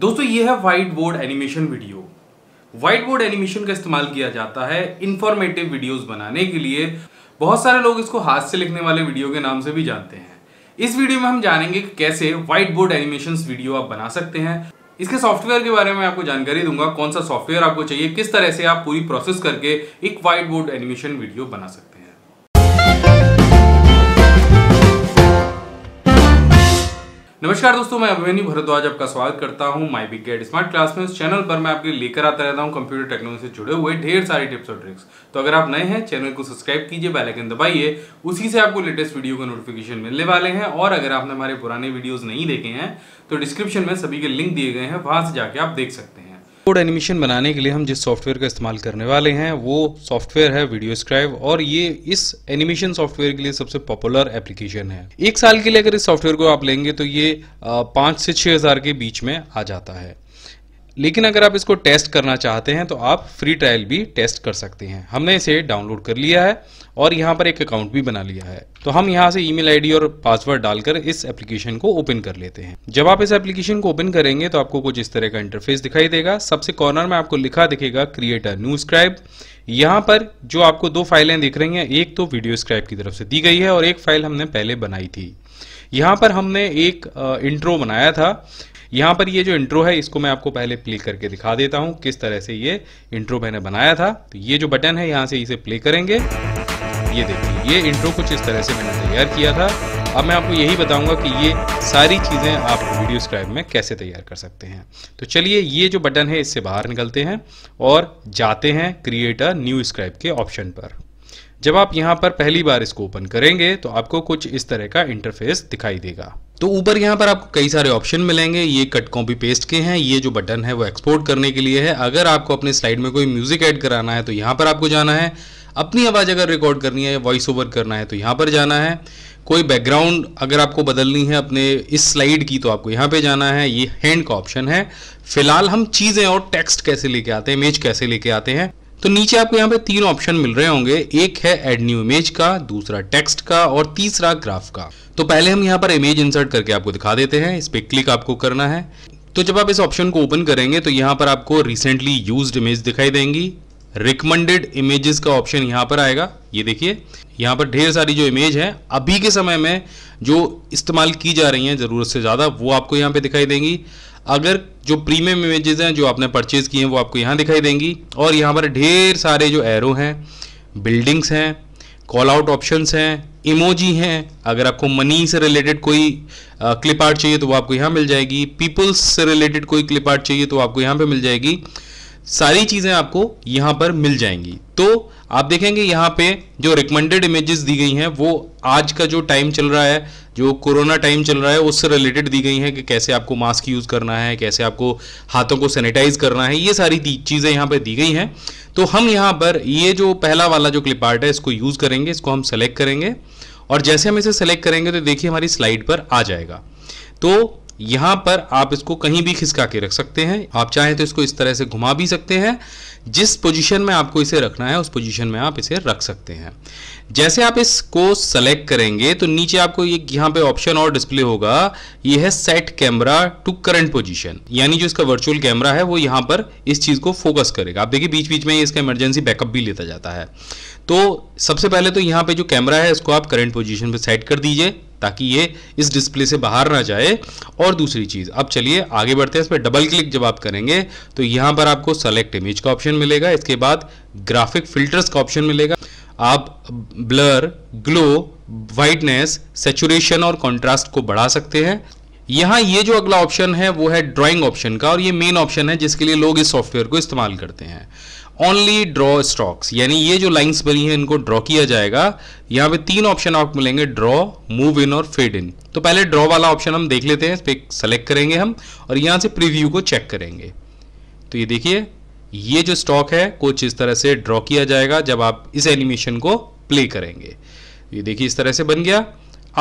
दोस्तों ये है white board animation video white board animation का इस्तेमाल किया जाता है इंफॉर्मेटिव वीडियोस बनाने के लिए बहुत सारे लोग इसको हाथ से लिखने वाले वीडियो के नाम से भी जानते हैं इस वीडियो में हम जानेंगे कि कैसे व्हाइट बोर्ड एनिमेशन वीडियो आप बना सकते हैं इसके सॉफ्टवेयर के बारे में आपको जानकारी दूंगा कौन सा सॉफ्टवेयर आपको चाहिए किस तरह से आप पूरी प्रोसेस करके एक व्हाइट बोर्ड एनिमेशन वीडियो बना सकते हैं नमस्कार दोस्तों मैं अभिमन्यू भरद्वाज आपका स्वागत करता हूं my big get smart class में इस चैनल पर मैं आपके लेकर आता रहता हूं कंप्यूटर टेक्नोलॉजी से जुड़े हुए ढेर सारी टिप्स और ट्रिक्स तो अगर आप नए हैं चैनल को सब्सक्राइब कीजिए बेल आइकन दबाइए उसी से आपको लेटेस्ट वीडियो का नोटिफिकेशन मिलने वाले हैं और अगर आपने हमारे पुराने वीडियोज नहीं देखे हैं तो डिस्क्रिप्शन में सभी के लिंक दिए गए हैं वहां से जाके आप देख सकते हैं कोड एनिमेशन बनाने के लिए हम जिस सॉफ्टवेयर का इस्तेमाल करने वाले हैं वो सॉफ्टवेयर है वीडियो स्क्राइब और ये इस एनिमेशन सॉफ्टवेयर के लिए सबसे पॉपुलर एप्लीकेशन है एक साल के लिए अगर इस सॉफ्टवेयर को आप लेंगे तो ये पांच से छह हज़ार के बीच में आ जाता है लेकिन अगर आप इसको टेस्ट करना चाहते हैं तो आप फ्री ट्रायल भी टेस्ट कर सकते हैं हमने इसे डाउनलोड कर लिया है और यहाँ पर एक अकाउंट भी बना लिया है तो हम यहाँ से ईमेल आईडी और पासवर्ड डालकर इस एप्लीकेशन को ओपन कर लेते हैं जब आप इस एप्लीकेशन को ओपन करेंगे तो आपको कुछ इस तरह का इंटरफेस दिखाई देगा सबसे कॉर्नर में आपको लिखा दिखेगा क्रिएट अ न्यू स्क्राइब यहाँ पर जो आपको दो फाइलें दिख रही हैं एक तो वीडियो स्क्राइब की तरफ से दी गई है और एक फाइल हमने पहले बनाई थी यहाँ पर हमने एक इंट्रो बनाया था यहाँ पर ये जो इंट्रो है इसको मैं आपको पहले प्ले करके दिखा देता हूँ किस तरह से ये इंट्रो मैंने बनाया था तो ये जो बटन है यहाँ से इसे प्ले करेंगे ये देखिए ये इंट्रो कुछ इस तरह से मैंने तैयार किया था अब मैं आपको यही बताऊंगा कि ये सारी चीज़ें आप वीडियो स्क्राइब में कैसे तैयार कर सकते हैं तो चलिए ये जो बटन है इससे बाहर निकलते हैं और जाते हैं क्रिएटर न्यू स्क्राइब के ऑप्शन पर जब आप यहाँ पर पहली बार इसको ओपन करेंगे तो आपको कुछ इस तरह का इंटरफेस दिखाई देगा तो ऊपर यहाँ पर आपको कई सारे ऑप्शन मिलेंगे ये कट कॉपी पेस्ट के हैं ये जो बटन है वो एक्सपोर्ट करने के लिए है अगर आपको अपने स्लाइड में कोई म्यूज़िक ऐड कराना है तो यहाँ पर आपको जाना है अपनी आवाज़ अगर रिकॉर्ड करनी है वॉइस ओवर करना है तो यहाँ पर जाना है कोई बैकग्राउंड अगर आपको बदलनी है अपने इस स्लाइड की तो आपको यहाँ पे जाना है ये हैंड का ऑप्शन है फिलहाल हम चीज़ें और टेक्स्ट कैसे लेके आते हैं इमेज कैसे लेके आते हैं तो नीचे आपको यहाँ पे तीन ऑप्शन मिल रहे होंगे एक है एड न्यू इमेज का दूसरा टेक्स्ट का और तीसरा ग्राफ का तो पहले हम यहाँ पर इमेज इंसर्ट करके आपको दिखा देते हैं इस पर क्लिक आपको करना है तो जब आप इस ऑप्शन को ओपन करेंगे तो यहाँ पर आपको रिसेंटली यूज इमेज दिखाई देंगी रिकमेंडेड इमेजेस का ऑप्शन यहाँ पर आएगा ये देखिए यहाँ पर ढेर सारी जो इमेज है अभी के समय में जो इस्तेमाल की जा रही हैं ज़रूरत से ज़्यादा वो आपको यहाँ पे दिखाई देंगी अगर जो प्रीमियम इमेजेस हैं जो आपने परचेज़ किए हैं वो आपको यहाँ दिखाई देंगी और यहाँ पर ढेर सारे जो एरो हैं बिल्डिंग्स हैं कॉल आउट ऑप्शन हैं इमोजी हैं अगर आपको मनी से रिलेटेड कोई क्लिप आर्ट चाहिए तो वो आपको यहाँ मिल जाएगी पीपल्स से रिलेटेड कोई क्लिप आर्ट चाहिए तो आपको यहाँ पे मिल जाएगी सारी चीज़ें आपको यहाँ पर मिल जाएंगी तो आप देखेंगे यहाँ पे जो रिकमेंडेड इमेजेस दी गई हैं वो आज का जो टाइम चल रहा है जो कोरोना टाइम चल रहा है उससे रिलेटेड दी गई हैं कि कैसे आपको मास्क यूज़ करना है कैसे आपको हाथों को सैनिटाइज करना है ये सारी चीज़ें यहाँ पर दी गई हैं तो हम यहाँ पर ये जो पहला वाला जो क्लिप आर्ट है इसको यूज़ करेंगे इसको हम सेलेक्ट करेंगे और जैसे हम इसे सेलेक्ट करेंगे तो देखिए हमारी स्लाइड पर आ जाएगा तो यहाँ पर आप इसको कहीं भी खिसका के रख सकते हैं आप चाहें तो इसको इस तरह से घुमा भी सकते हैं जिस पोजीशन में आपको इसे रखना है उस पोजीशन में आप इसे रख सकते हैं जैसे आप इसको सेलेक्ट करेंगे तो नीचे आपको ये यहाँ पे ऑप्शन और डिस्प्ले होगा ये है set camera to current position यानी जो इसका वर्चुअल कैमरा है वो यहाँ पर इस चीज़ को फोकस करेगा आप देखिए बीच बीच में इसका इमरजेंसी बैकअप भी लेता जाता है तो सबसे पहले तो यहाँ पे जो कैमरा है इसको आप करंट पोजीशन पे सेट कर दीजिए ताकि ये इस डिस्प्ले से बाहर ना जाए और दूसरी चीज़ अब चलिए आगे बढ़ते हैं इस पर डबल क्लिक जब आप करेंगे तो यहाँ पर आपको सेलेक्ट इमेज का ऑप्शन मिलेगा इसके बाद ग्राफिक फिल्टर्स का ऑप्शन मिलेगा आप ब्लर ग्लो वाइटनेस सेचुरेशन और कॉन्ट्रास्ट को बढ़ा सकते हैं यहाँ ये जो अगला ऑप्शन है वो है ड्राइंग ऑप्शन का और ये मेन ऑप्शन है जिसके लिए लोग इस सॉफ्टवेयर को इस्तेमाल करते हैं ओनली ड्रॉ स्टॉक्स यानी ये जो लाइंस बनी है इनको ड्रॉ किया जाएगा यहाँ पे तीन ऑप्शन आपको मिलेंगे ड्रॉ मूव इन और फेड इन तो पहले ड्रॉ वाला ऑप्शन हम देख लेते हैं इस पर सेलेक्ट करेंगे हम और यहाँ से प्रीव्यू को चेक करेंगे तो ये देखिए ये जो स्टॉक है कुछ इस तरह से ड्रॉ किया जाएगा जब आप इस एनिमेशन को प्ले करेंगे ये देखिए इस तरह से बन गया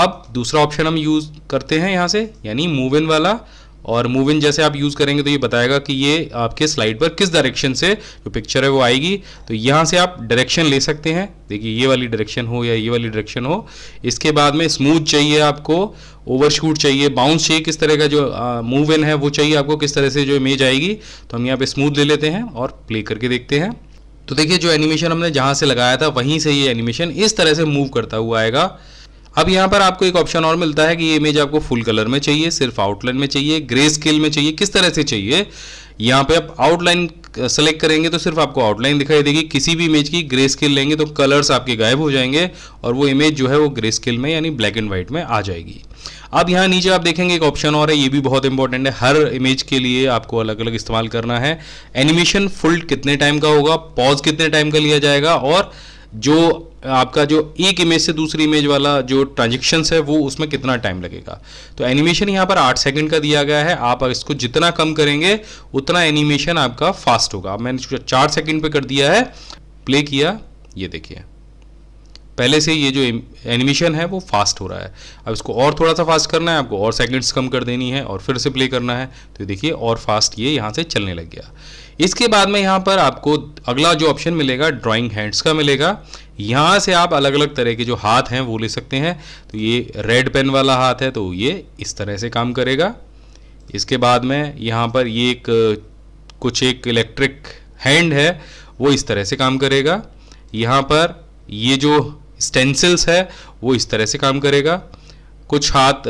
अब दूसरा ऑप्शन हम यूज करते हैं यहाँ से यानी मूव इन वाला और मूव इन जैसे आप यूज़ करेंगे तो ये बताएगा कि ये आपके स्लाइड पर किस डायरेक्शन से जो पिक्चर है वो आएगी तो यहाँ से आप डायरेक्शन ले सकते हैं देखिए ये वाली डायरेक्शन हो या ये वाली डायरेक्शन हो इसके बाद में स्मूथ चाहिए आपको ओवरशूट चाहिए बाउंस चाहिए किस तरह का जो मूव इन है वो चाहिए आपको किस तरह से जो इमेज आएगी तो हम यहाँ पर स्मूथ ले लेते हैं और प्ले करके देखते हैं तो देखिए जो एनिमेशन हमने जहाँ से लगाया था वहीं से ये एनिमेशन इस तरह से मूव करता हुआ आएगा अब यहाँ पर आपको एक ऑप्शन और मिलता है कि ये इमेज आपको फुल कलर में चाहिए सिर्फ आउटलाइन में चाहिए ग्रे स्केल में चाहिए किस तरह से चाहिए यहाँ पे आप आउटलाइन सेलेक्ट uh, करेंगे तो सिर्फ आपको आउटलाइन दिखाई देगी किसी भी इमेज की ग्रे स्केल लेंगे तो कलर्स आपके गायब हो जाएंगे और वो इमेज जो है वो ग्रे स्केल में यानी ब्लैक एंड व्हाइट में आ जाएगी अब यहाँ नीचे आप देखेंगे एक ऑप्शन और है ये भी बहुत इंपॉर्टेंट है हर इमेज के लिए आपको अलग अलग इस्तेमाल करना है एनिमेशन फुल कितने टाइम का होगा पॉज कितने टाइम का लिया जाएगा और जो आपका जो एक इमेज से दूसरी इमेज वाला जो ट्रांजेक्शन है वो उसमें कितना टाइम लगेगा तो एनिमेशन यहाँ पर आठ सेकंड का दिया गया है आप इसको जितना कम करेंगे उतना एनिमेशन आपका फास्ट होगा मैंने चार सेकंड पे कर दिया है प्ले किया ये देखिए पहले से ये जो एनिमेशन है वो फास्ट हो रहा है अब इसको और थोड़ा सा फास्ट करना है आपको और सेकंड्स कम कर देनी है और फिर से प्ले करना है तो देखिए और फास्ट ये यहाँ से चलने लग गया इसके बाद में यहाँ पर आपको अगला जो ऑप्शन मिलेगा ड्राइंग हैंड्स का मिलेगा यहाँ से आप अलग अलग तरह के जो हाथ हैं वो ले सकते हैं तो ये रेड पेन वाला हाथ है तो ये इस तरह से काम करेगा इसके बाद में यहाँ पर ये एक कुछ एक इलेक्ट्रिक हैंड है वो इस तरह से काम करेगा यहाँ पर ये जो स्टेंसिल्स है वो इस तरह से काम करेगा कुछ हाथ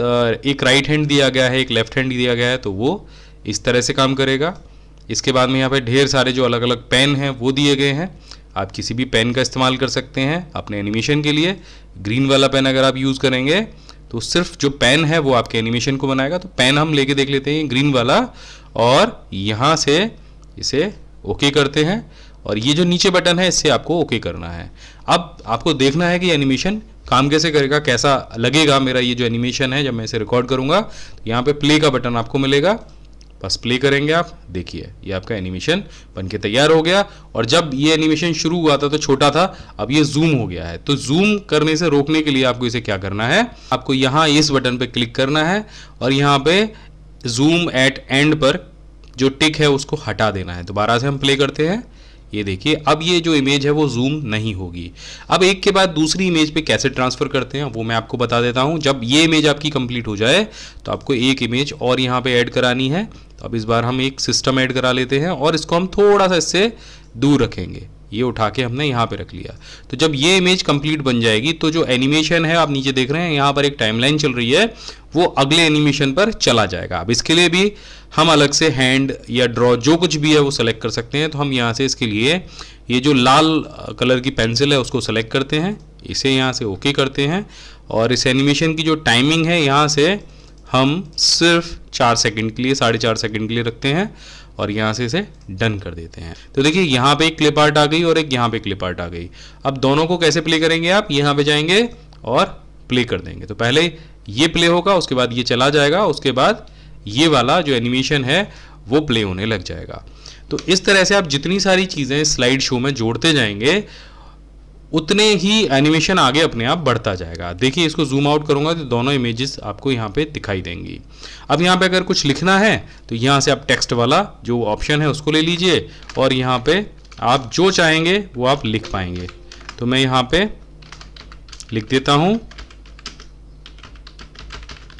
एक राइट हैंड दिया गया है एक लेफ्ट हैंड दिया गया है तो वो इस तरह से काम करेगा इसके बाद में यहाँ पे ढेर सारे जो अलग अलग पेन हैं वो दिए गए हैं आप किसी भी पेन का इस्तेमाल कर सकते हैं अपने एनिमेशन के लिए ग्रीन वाला पेन अगर आप यूज़ करेंगे तो सिर्फ जो पेन है वो आपके एनिमेशन को बनाएगा तो पेन हम लेके देख लेते हैं ग्रीन वाला और यहाँ से इसे ओके करते हैं और ये जो नीचे बटन है इससे आपको ओके करना है अब आपको देखना है कि एनिमेशन काम कैसे करेगा कैसा लगेगा मेरा ये जो एनिमेशन है जब मैं इसे रिकॉर्ड करूँगा तो यहाँ पे प्ले का बटन आपको मिलेगा बस प्ले करेंगे आप देखिए ये आपका एनिमेशन बन के तैयार हो गया और जब ये एनिमेशन शुरू हुआ था तो छोटा था अब ये जूम हो गया है तो जूम करने से रोकने के लिए आपको इसे क्या करना है आपको यहाँ इस बटन पर क्लिक करना है और यहाँ पे जूम एट एंड पर जो टिक है उसको हटा देना है दोबारा से हम प्ले करते हैं ये देखिए अब ये जो इमेज है वो जूम नहीं होगी अब एक के बाद दूसरी इमेज पे कैसे ट्रांसफ़र करते हैं वो मैं आपको बता देता हूँ जब ये इमेज आपकी कंप्लीट हो जाए तो आपको एक इमेज और यहाँ पे ऐड करानी है तो अब इस बार हम एक सिस्टम ऐड करा लेते हैं और इसको हम थोड़ा सा इससे दूर रखेंगे ये उठा के हमने यहाँ पे रख लिया तो जब ये इमेज कंप्लीट बन जाएगी तो जो एनिमेशन है आप नीचे देख रहे हैं यहाँ पर एक टाइमलाइन चल रही है वो अगले एनिमेशन पर चला जाएगा अब इसके लिए भी हम अलग से हैंड या ड्रॉ जो कुछ भी है वो सेलेक्ट कर सकते हैं तो हम यहाँ से इसके लिए ये जो लाल कलर की पेंसिल है उसको सेलेक्ट करते हैं इसे यहाँ से ओके करते हैं और इस एनिमेशन की जो टाइमिंग है यहाँ से हम सिर्फ चार सेकेंड के लिए साढ़े चार सेकंड के लिए रखते हैं और यहाँ से इसे डन कर देते हैं तो देखिए यहाँ पे एक क्लिप आर्ट आ गई और एक यहाँ पे क्लिप आर्ट आ गई अब दोनों को कैसे प्ले करेंगे आप यहाँ पे जाएंगे और प्ले कर देंगे तो पहले ये प्ले होगा उसके बाद ये चला जाएगा उसके बाद ये वाला जो एनिमेशन है वो प्ले होने लग जाएगा तो इस तरह से आप जितनी सारी चीज़ें स्लाइड शो में जोड़ते जाएंगे उतने ही एनिमेशन आगे अपने आप बढ़ता जाएगा देखिए इसको जूम आउट करूंगा तो दोनों इमेजेस आपको यहाँ पे दिखाई देंगी अब यहाँ पे अगर कुछ लिखना है तो यहाँ से आप टेक्स्ट वाला जो ऑप्शन है उसको ले लीजिए और यहाँ पे आप जो चाहेंगे वो आप लिख पाएंगे तो मैं यहाँ पे लिख देता हूँ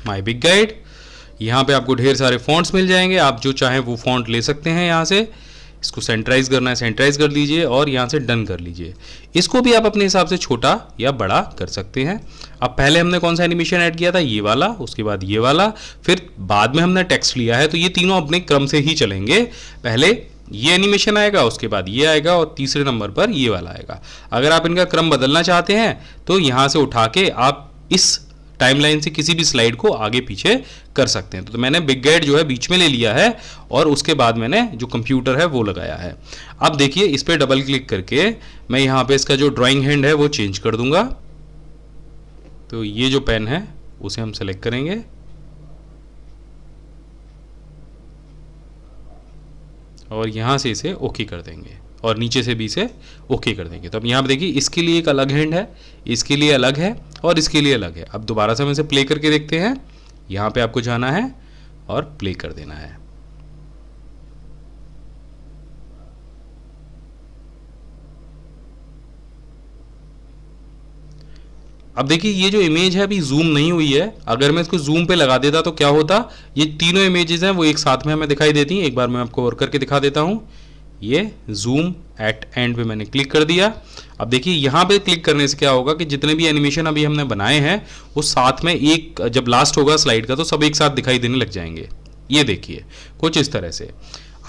माई बिग गाइड यहाँ पे आपको ढेर सारे फॉन्ट्स मिल जाएंगे आप जो चाहें वो फॉन्ट ले सकते हैं यहाँ से इसको सेंट्राइज करना है सेंट्राइज कर लीजिए और यहाँ से डन कर लीजिए इसको भी आप अपने हिसाब से छोटा या बड़ा कर सकते हैं अब पहले हमने कौन सा एनिमेशन ऐड किया था ये वाला उसके बाद ये वाला फिर बाद में हमने टेक्स्ट लिया है तो ये तीनों अपने क्रम से ही चलेंगे पहले ये एनिमेशन आएगा उसके बाद ये आएगा और तीसरे नंबर पर ये वाला आएगा अगर आप इनका क्रम बदलना चाहते हैं तो यहाँ से उठा के आप इस टाइमलाइन से किसी भी स्लाइड को आगे पीछे कर सकते हैं तो, तो मैंने बिग गेट जो है बीच में ले लिया है और उसके बाद मैंने जो कंप्यूटर है वो लगाया है अब देखिए इस पर डबल क्लिक करके मैं यहाँ पे इसका जो ड्राइंग हैंड है वो चेंज कर दूंगा तो ये जो पेन है उसे हम सेलेक्ट करेंगे और यहाँ से इसे ओके कर देंगे और नीचे से भी इसे ओके कर देंगे तो अब यहाँ पर देखिए इसके लिए एक अलग हैंड है इसके लिए अलग है और इसके लिए अलग है अब दोबारा से हम इसे प्ले करके देखते हैं यहाँ पे आपको जाना है और प्ले कर देना है अब देखिए ये जो इमेज है अभी जूम नहीं हुई है अगर मैं इसको जूम पे लगा देता तो क्या होता ये तीनों इमेजेस हैं वो एक साथ में हमें दिखाई देती हैं एक बार मैं आपको और करके दिखा देता हूं ये जूम एट एंड पे मैंने क्लिक कर दिया अब देखिए यहाँ पे क्लिक करने से क्या होगा कि जितने भी एनिमेशन अभी हमने बनाए हैं वो साथ में एक जब लास्ट होगा स्लाइड का तो सब एक साथ दिखाई देने लग जाएंगे ये देखिए कुछ इस तरह से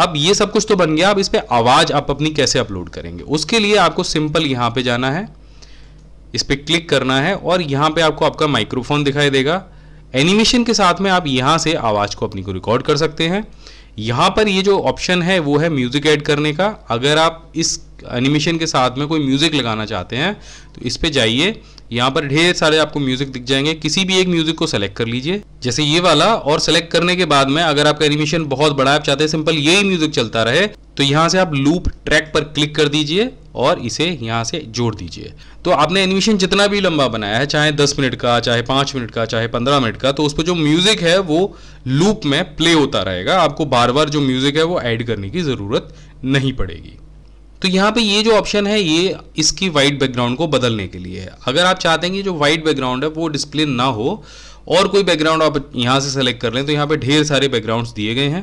अब ये सब कुछ तो बन गया अब इस पर आवाज़ आप अपनी कैसे अपलोड करेंगे उसके लिए आपको सिंपल यहाँ पे जाना है इस पर क्लिक करना है और यहाँ पे आपको आपका माइक्रोफोन दिखाई देगा एनिमेशन के साथ में आप यहाँ से आवाज़ को अपनी को रिकॉर्ड कर सकते हैं यहाँ पर ये जो ऑप्शन है वो है म्यूज़िक ऐड करने का अगर आप इस एनिमेशन के साथ में कोई म्यूज़िक लगाना चाहते हैं तो इस पर जाइए यहाँ पर ढेर सारे आपको म्यूज़िक दिख जाएंगे किसी भी एक म्यूज़िक को सेलेक्ट कर लीजिए जैसे ये वाला और सेलेक्ट करने के बाद में अगर आपका एनिमेशन बहुत बड़ा है आप चाहते हैं सिंपल यही म्यूज़िक चलता रहे तो यहाँ से आप लूप ट्रैक पर क्लिक कर दीजिए और इसे यहाँ से जोड़ दीजिए तो आपने एनिमेशन जितना भी लंबा बनाया है चाहे 10 मिनट का चाहे 5 मिनट का चाहे 15 मिनट का तो उस पर जो म्यूज़िक है वो लूप में प्ले होता रहेगा आपको बार बार जो म्यूज़िक है वो ऐड करने की ज़रूरत नहीं पड़ेगी तो यहाँ पे ये जो ऑप्शन है ये इसकी वाइट बैकग्राउंड को बदलने के लिए है अगर आप चाहते हैं कि जो वाइट बैकग्राउंड है वो डिस्प्ले ना हो और कोई बैकग्राउंड आप यहाँ से सेलेक्ट कर लें तो यहाँ पे ढेर सारे बैकग्राउंड्स दिए गए हैं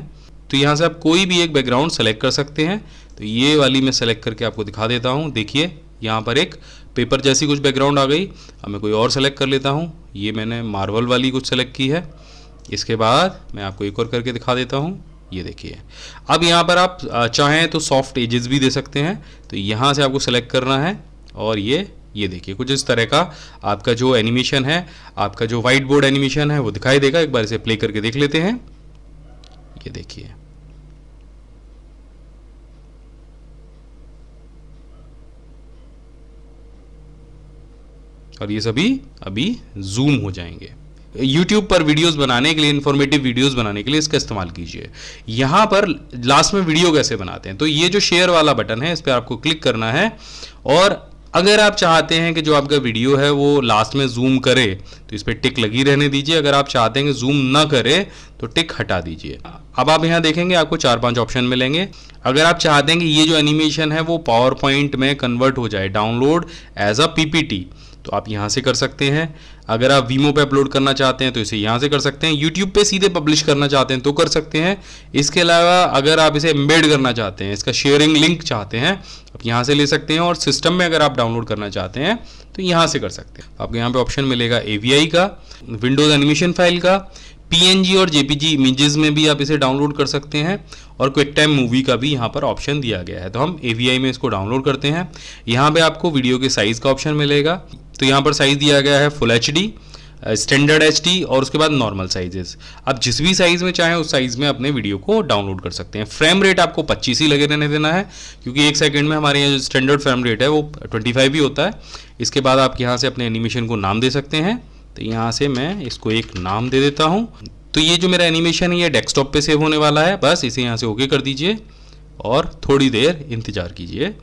तो यहाँ से आप कोई भी एक बैकग्राउंड सेलेक्ट कर सकते हैं तो ये वाली मैं सेलेक्ट करके आपको दिखा देता हूँ देखिए यहाँ पर एक पेपर जैसी कुछ बैकग्राउंड आ गई अब मैं कोई और सेलेक्ट कर लेता हूँ ये मैंने मार्बल वाली कुछ सेलेक्ट की है इसके बाद मैं आपको एक और करके दिखा देता हूँ ये देखिए अब यहाँ पर आप चाहें तो सॉफ्ट एजेस भी दे सकते हैं तो यहाँ से आपको सेलेक्ट करना है और ये ये देखिए कुछ इस तरह का आपका जो एनिमेशन है आपका जो वाइट बोर्ड एनिमेशन है वो दिखाई देगा एक बार इसे प्ले करके देख लेते हैं ये देखिए और ये सभी अभी जूम हो जाएंगे यूट्यूब पर वीडियोस बनाने के लिए इन्फॉर्मेटिव वीडियोस बनाने के लिए इसका इस्तेमाल कीजिए यहाँ पर लास्ट में वीडियो कैसे बनाते हैं तो ये जो शेयर वाला बटन है इस पर आपको क्लिक करना है और अगर आप चाहते हैं कि जो आपका वीडियो है वो लास्ट में जूम करे तो इस पर टिक लगी रहने दीजिए अगर आप चाहते हैं कि जूम ना करे तो टिक हटा दीजिए अब आप यहाँ देखेंगे आपको चार पांच ऑप्शन मिलेंगे अगर आप चाहते हैं कि ये जो एनिमेशन है वो पावर पॉइंट में कन्वर्ट हो जाए डाउनलोड एज अ पीपीटी तो आप यहाँ से कर सकते हैं अगर आप वीमो पे अपलोड करना चाहते हैं तो इसे यहाँ से कर सकते हैं यूट्यूब पे सीधे पब्लिश करना चाहते हैं तो कर सकते हैं इसके अलावा अगर आप इसे एम्बेड करना चाहते हैं इसका शेयरिंग लिंक चाहते हैं आप यहाँ से ले सकते हैं और सिस्टम में अगर आप डाउनलोड करना चाहते हैं तो यहाँ से कर सकते हैं आपको यहाँ पर ऑप्शन मिलेगा ए का विंडोज़ एनिमेशन फाइल का पीएनजी और जेपीजी इमेजेस में भी आप इसे डाउनलोड कर सकते हैं और क्विक टाइम मूवी का भी यहाँ पर ऑप्शन दिया गया है तो हम ए में इसको डाउनलोड करते हैं यहाँ पे आपको वीडियो के साइज़ का ऑप्शन मिलेगा तो यहाँ पर साइज़ दिया गया है फुल एच स्टैंडर्ड एच और उसके बाद नॉर्मल साइजेस आप जिस भी साइज़ में चाहें उस साइज़ में अपने वीडियो को डाउनलोड कर सकते हैं फ्रेम रेट आपको 25 ही लगे रहने देना है क्योंकि एक सेकंड में हमारे यहाँ जो स्टैंडर्ड फ्रेम रेट है वो 25 ही होता है इसके बाद आप यहाँ से अपने एनिमेशन को नाम दे सकते हैं तो यहाँ से मैं इसको एक नाम दे देता हूँ तो ये जो मेरा एनिमेशन है ये डेस्कटॉप पे सेव होने वाला है बस इसे यहाँ से ओके कर दीजिए और थोड़ी देर इंतज़ार कीजिए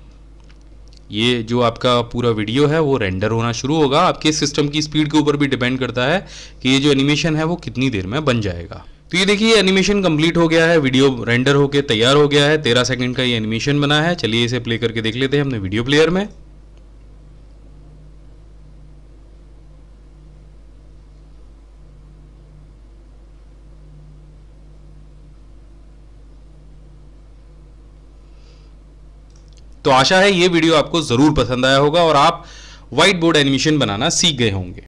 ये जो आपका पूरा वीडियो है वो रेंडर होना शुरू होगा आपके सिस्टम की स्पीड के ऊपर भी डिपेंड करता है कि ये जो एनिमेशन है वो कितनी देर में बन जाएगा तो ये देखिए एनिमेशन कंप्लीट हो गया है वीडियो रेंडर होके तैयार हो गया है तेरह सेकंड का ये एनिमेशन बना है चलिए इसे प्ले करके देख लेते हैं अपने वीडियो प्लेयर में तो आशा है ये वीडियो आपको ज़रूर पसंद आया होगा और आप व्हाइट बोर्ड एनिमेशन बनाना सीख गए होंगे